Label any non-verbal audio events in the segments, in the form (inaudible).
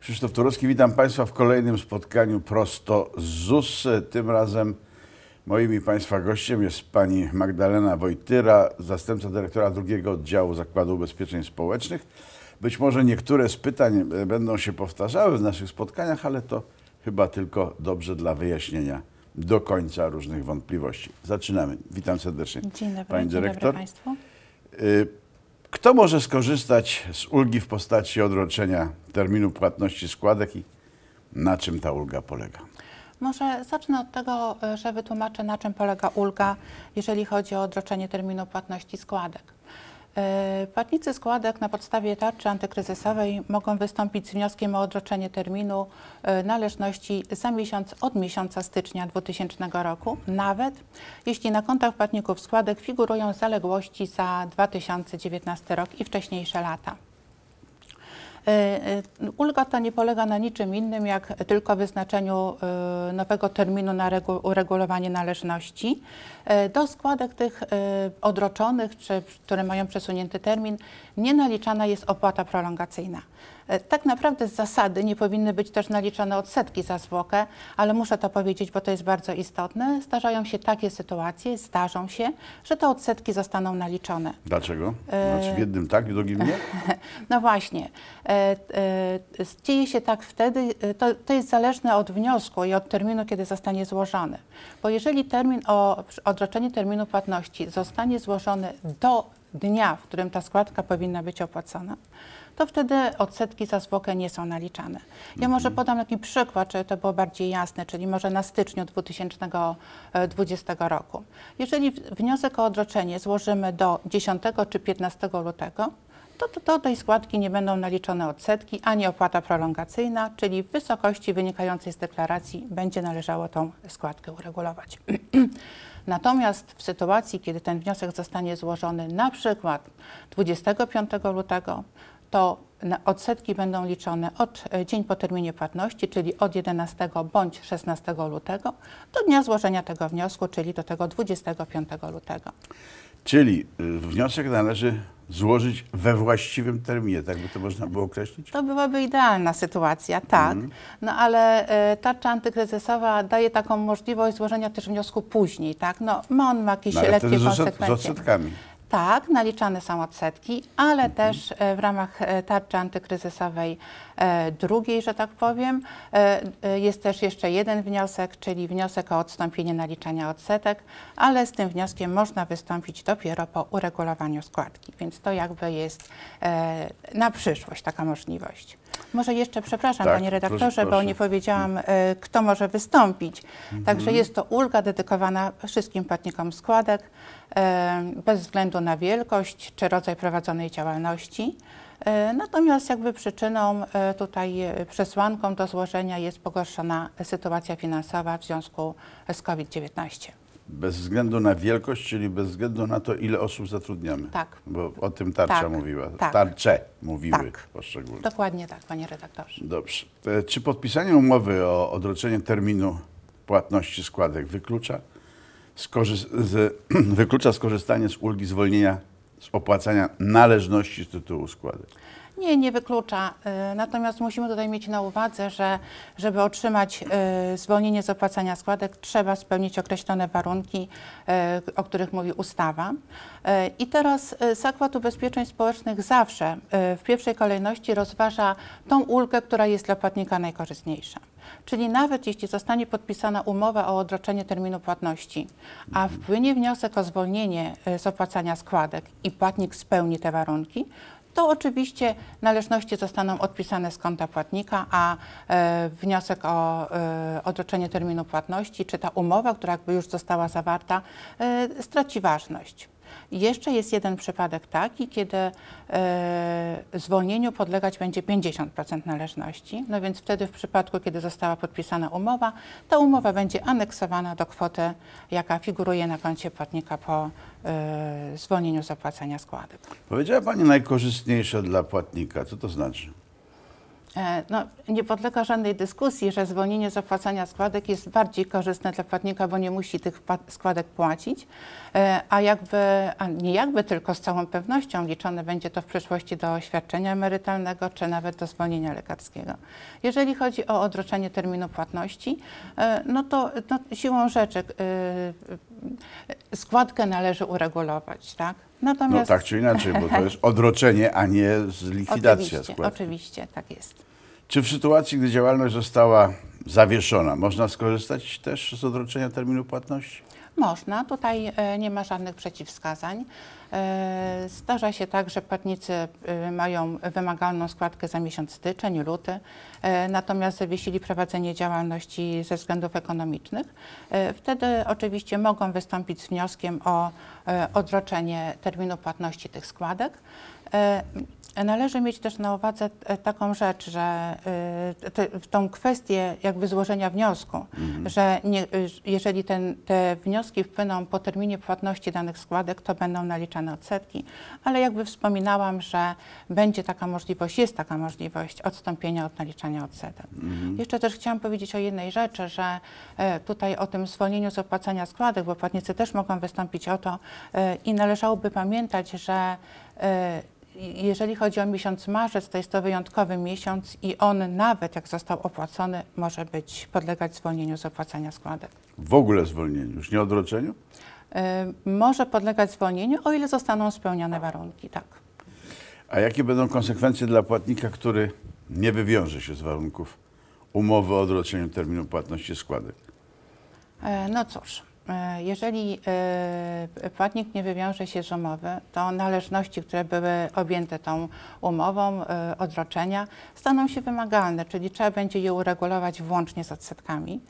Krzysztof Turowski, witam Państwa w kolejnym spotkaniu prosto z ZUS. Tym razem moim i Państwa gościem jest pani Magdalena Wojtyra, zastępca dyrektora drugiego oddziału Zakładu Ubezpieczeń Społecznych. Być może niektóre z pytań e, będą się powtarzały w naszych spotkaniach, ale to chyba tylko dobrze dla wyjaśnienia do końca różnych wątpliwości. Zaczynamy. Witam serdecznie. Dzień dobry, Pani dzień dyrektor. Dobry Państwu. E, kto może skorzystać z ulgi w postaci odroczenia terminu płatności składek i na czym ta ulga polega? Może zacznę od tego, że wytłumaczę, na czym polega ulga, jeżeli chodzi o odroczenie terminu płatności składek. E, płatnicy składek na podstawie tarczy antykryzysowej mogą wystąpić z wnioskiem o odroczenie terminu e, należności za miesiąc od miesiąca stycznia 2000 roku, nawet jeśli na kontach płatników składek figurują zaległości za 2019 rok i wcześniejsze lata. E, e, ulga ta nie polega na niczym innym, jak tylko wyznaczeniu e, nowego terminu na uregulowanie należności. Do składek tych odroczonych, czy które mają przesunięty termin, nie naliczana jest opłata prolongacyjna. E, tak naprawdę z zasady nie powinny być też naliczone odsetki za zwłokę, ale muszę to powiedzieć, bo to jest bardzo istotne. Zdarzają się takie sytuacje, zdarzą się, że te odsetki zostaną naliczone. Dlaczego? Znaczy w jednym tak, w drugim nie? (laughs) No właśnie. E, dzieje się tak wtedy, to, to jest zależne od wniosku i od terminu, kiedy zostanie złożony. Bo jeżeli termin o odroczenie terminu płatności zostanie złożony do dnia, w którym ta składka powinna być opłacona, to wtedy odsetki za zwłokę nie są naliczane. Ja mhm. może podam taki przykład, żeby to było bardziej jasne, czyli może na styczniu 2020 e, roku. Jeżeli wniosek o odroczenie złożymy do 10 czy 15 lutego, to, do tej składki nie będą naliczone odsetki ani opłata prolongacyjna, czyli w wysokości wynikającej z deklaracji będzie należało tą składkę uregulować. (clears throat) Natomiast w sytuacji, kiedy ten wniosek zostanie złożony na przykład 25 lutego, to odsetki będą liczone od e, dzień po terminie płatności, czyli od 11 bądź 16 lutego do dnia złożenia tego wniosku, czyli do tego 25 lutego. Czyli y, wniosek należy złożyć we właściwym terminie, tak by to można było określić? To byłaby idealna sytuacja, tak. Mm. No ale y, tarcza antykryzysowa daje taką możliwość złożenia też wniosku później, tak. No, ma on ma jakieś no, ale letnie konsekwencje. Z odsetkami. Tak, naliczane są odsetki, ale mhm. też e, w ramach e, tarczy antykryzysowej e, drugiej, że tak powiem, jest też jeszcze jeden wniosek, czyli wniosek o odstąpienie naliczania odsetek, ale z tym wnioskiem można wystąpić dopiero po uregulowaniu składki, więc to jakby jest na przyszłość taka możliwość. Może jeszcze, przepraszam tak, panie redaktorze, proszę, proszę. bo nie powiedziałam, e, kto może wystąpić. Mhm. Także jest to ulga dedykowana wszystkim płatnikom składek, e, bez względu na wielkość czy rodzaj prowadzonej działalności. E, natomiast jakby przyczyną tutaj, przesłanką do złożenia jest pogorszona sytuacja finansowa w związku z COVID-19 bez względu na wielkość, czyli bez względu na to, ile osób zatrudniamy. Tak. Bo o tym tarcza tak. mówiła. Tak. Tarcze mówiły tak. poszczególne. Dokładnie tak, panie redaktorze. Dobrze. Czy podpisanie umowy o odroczenie terminu płatności składek wyklucza, skorzy- z, (clears throat) wyklucza skorzystanie z ulgi zwolnienia z opłacania należności z tytułu składek? Nie, nie wyklucza. Y, natomiast musimy tutaj mieć na uwadze, że żeby otrzymać y, zwolnienie z opłacania składek, trzeba spełnić określone warunki, y, o których mówi ustawa. I teraz Zakład Ubezpieczeń Społecznych zawsze w pierwszej kolejności rozważa tą ulgę, która jest dla płatnika najkorzystniejsza. Czyli nawet jeśli zostanie podpisana umowa o odroczenie terminu płatności, a wpłynie wniosek o zwolnienie z opłacania składek i płatnik spełni te warunki, to oczywiście należności zostaną odpisane z konta płatnika, a e, wniosek o e, odroczenie terminu płatności czy ta umowa, która jakby już została zawarta, e, straci ważność. Jeszcze jest jeden przypadek taki, kiedy y, zwolnieniu podlegać będzie 50% należności. No więc wtedy w przypadku, kiedy została podpisana umowa, ta umowa będzie aneksowana do kwoty, jaka figuruje na koncie płatnika po y, zwolnieniu zapłacenia składek. Powiedziała Pani najkorzystniejsze dla płatnika. Co to znaczy? E, no, nie podlega żadnej dyskusji, że zwolnienie z opłacania składek jest bardziej korzystne dla płatnika, bo nie musi tych składek płacić, e, a jakby, a nie jakby tylko z całą pewnością liczone będzie to w przyszłości do świadczenia emerytalnego czy nawet do zwolnienia lekarskiego. Jeżeli chodzi o odroczenie terminu płatności, e, no to no, siłą rzeczy składkę należy uregulować, tak? Natomiast... No tak czy inaczej, bo to jest (laughs) odroczenie, a nie likwidacja oczywiście, składki. Oczywiście, tak jest. Czy w sytuacji, gdy działalność została zawieszona, można skorzystać też z odroczenia terminu płatności? Można, tutaj e, nie ma żadnych przeciwwskazań. E, zdarza się tak, że płatnicy y, mają wymagalną składkę za miesiąc styczeń, luty, e, natomiast zawiesili prowadzenie działalności ze względów ekonomicznych. E, wtedy oczywiście mogą wystąpić z wnioskiem o odroczenie terminu płatności tych składek. Należy mieć też na uwadze taką rzecz, że tą kwestię jakby złożenia wniosku, mhm. że nie, jeżeli ten, te wnioski wpłyną po terminie płatności danych składek, to będą naliczane określone odsetki, ale jakby wspominałam, że będzie taka możliwość, jest taka możliwość odstąpienia od naliczania odsetek. Mhm. Jeszcze też chciałam powiedzieć o jednej rzeczy, że e, tutaj o tym zwolnieniu z opłacania składek, bo płatnicy też mogą wystąpić o to e, i należałoby pamiętać, że e, jeżeli chodzi o miesiąc marzec, to jest to wyjątkowy miesiąc i on nawet jak został opłacony, może być podlegać zwolnieniu z opłacania składek. W ogóle zwolnieniu, już nie odroczeniu? Y, może podlegać zwolnieniu, o ile zostaną spełniane warunki, tak. A jakie będą konsekwencje dla płatnika, który nie wywiąże się z warunków umowy o odroczeniu terminu płatności składek? E, no cóż, e, jeżeli e, płatnik nie wywiąże się z umowy, to należności, które były objęte tą umową odroczenia, staną się wymagalne, czyli trzeba będzie je uregulować włącznie z odsetkami.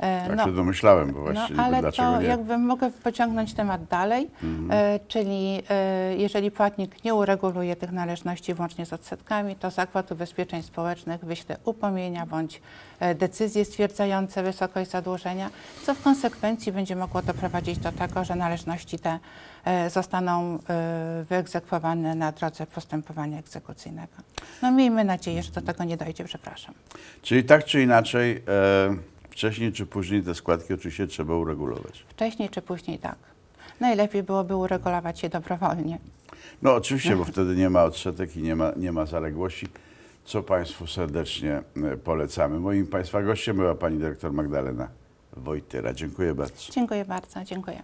E, tak no, się domyślałem, bo właściwie no, ale dlaczego to nie? jakby mogę pociągnąć temat dalej, mhm. e, czyli e, jeżeli płatnik nie ureguluje tych należności włącznie z odsetkami, to Zakład Ubezpieczeń Społecznych wyśle upomnienia bądź e, decyzje stwierdzające wysokość zadłużenia, co w konsekwencji będzie mogło doprowadzić do tego, że należności te e, zostaną e, wyegzekwowane na drodze postępowania egzekucyjnego. No miejmy nadzieję, że do tego nie dojdzie, przepraszam. Czyli tak czy inaczej... Wcześniej czy później te składki oczywiście trzeba uregulować. Wcześniej czy później tak. Najlepiej byłoby uregulować je dobrowolnie. No oczywiście, bo wtedy nie ma odsetek i nie ma, nie ma zaległości, co Państwu serdecznie e, polecamy. Moim Państwa gościem była Pani Dyrektor Magdalena Wojtyra. Dziękuję bardzo. Dziękuję bardzo, dziękuję.